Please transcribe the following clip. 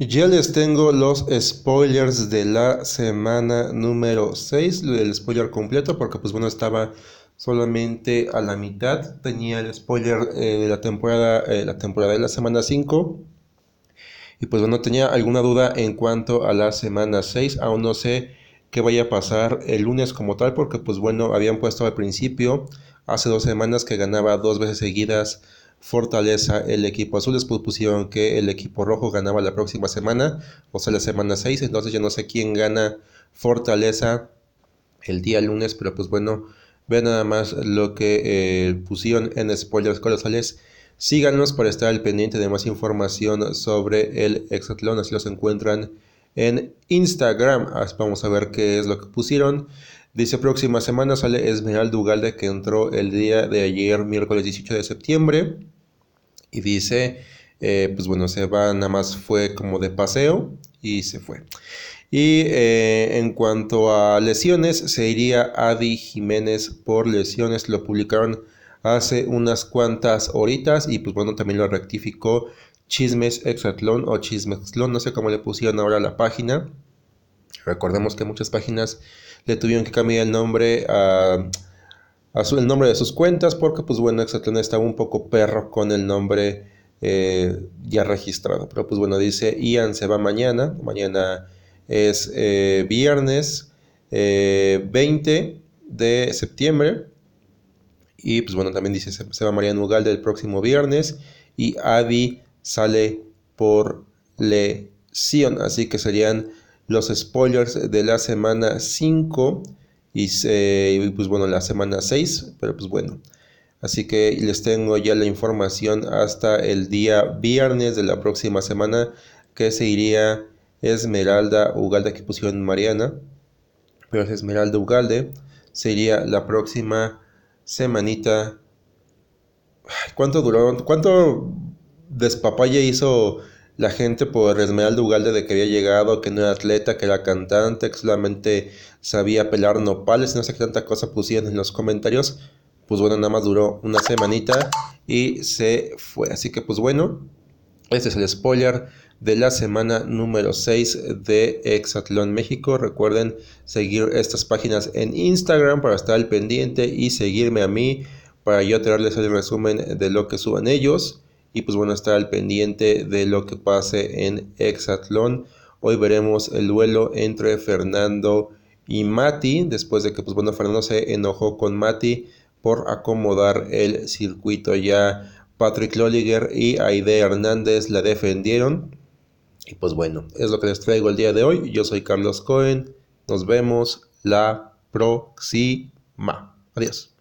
Ya les tengo los spoilers de la semana número 6, el spoiler completo, porque pues bueno, estaba solamente a la mitad, tenía el spoiler de eh, la temporada, eh, la temporada de la semana 5. Y pues bueno, tenía alguna duda en cuanto a la semana 6, aún no sé qué vaya a pasar el lunes como tal, porque pues bueno, habían puesto al principio, hace dos semanas, que ganaba dos veces seguidas Fortaleza, el equipo azul. Después pusieron que el equipo rojo ganaba la próxima semana, o sea, la semana 6. Entonces yo no sé quién gana Fortaleza el día lunes, pero pues bueno, ve nada más lo que eh, pusieron en spoilers colosales. Síganos para estar al pendiente de más información sobre el exatlón. así los encuentran en Instagram. Vamos a ver qué es lo que pusieron. Dice próxima semana sale Esmeralda Ugalde que entró el día de ayer, miércoles 18 de septiembre. Y dice, eh, pues bueno, se va, nada más fue como de paseo y se fue. Y eh, en cuanto a lesiones, se iría Adi Jiménez por lesiones. Lo publicaron hace unas cuantas horitas y pues bueno, también lo rectificó Chismes Exatlón o Chismexlón, no sé cómo le pusieron ahora la página. Recordemos que muchas páginas le tuvieron que cambiar el nombre a, el nombre de sus cuentas porque pues bueno, Exatlan estaba un poco perro con el nombre eh, ya registrado. Pero pues bueno, dice Ian se va mañana, mañana es eh, viernes 20 eh, de septiembre. Y pues bueno, también dice se, va Mariano Ugalde del próximo viernes y Avi sale por lesión. Así que serían los spoilers de la semana 5 y, pues bueno, la semana 6, pero pues bueno. Así que les tengo ya la información hasta el día viernes de la próxima semana que se iría Esmeralda Ugalde, que pusieron Mariana, pero es Esmeralda Ugalde, sería la próxima semanita. ¿Cuánto duró? ¿Cuánto despapalle hizo la gente por Esmeralda Ugalde de que había llegado, que no era atleta, que era cantante, que solamente sabía pelar nopales, no sé qué tanta cosa pusieron en los comentarios. Pues bueno, nada más duró una semanita y se fue. Así que pues bueno, este es el spoiler de la semana número 6 de Exatlón México. Recuerden seguir estas páginas en Instagram para estar al pendiente y seguirme a mí para yo traerles el resumen de lo que suban ellos y pues bueno, estar al pendiente de lo que pase en Hexatlón. Hoy veremos el duelo entre Fernando y Mati, después de que pues bueno, Fernando se enojó con Mati por acomodar el circuito. Ya Patrick Lolliger y Aide Hernández la defendieron. Y pues bueno, es lo que les traigo el día de hoy. Yo soy Carlos Cohen. Nos vemos la próxima. Adiós.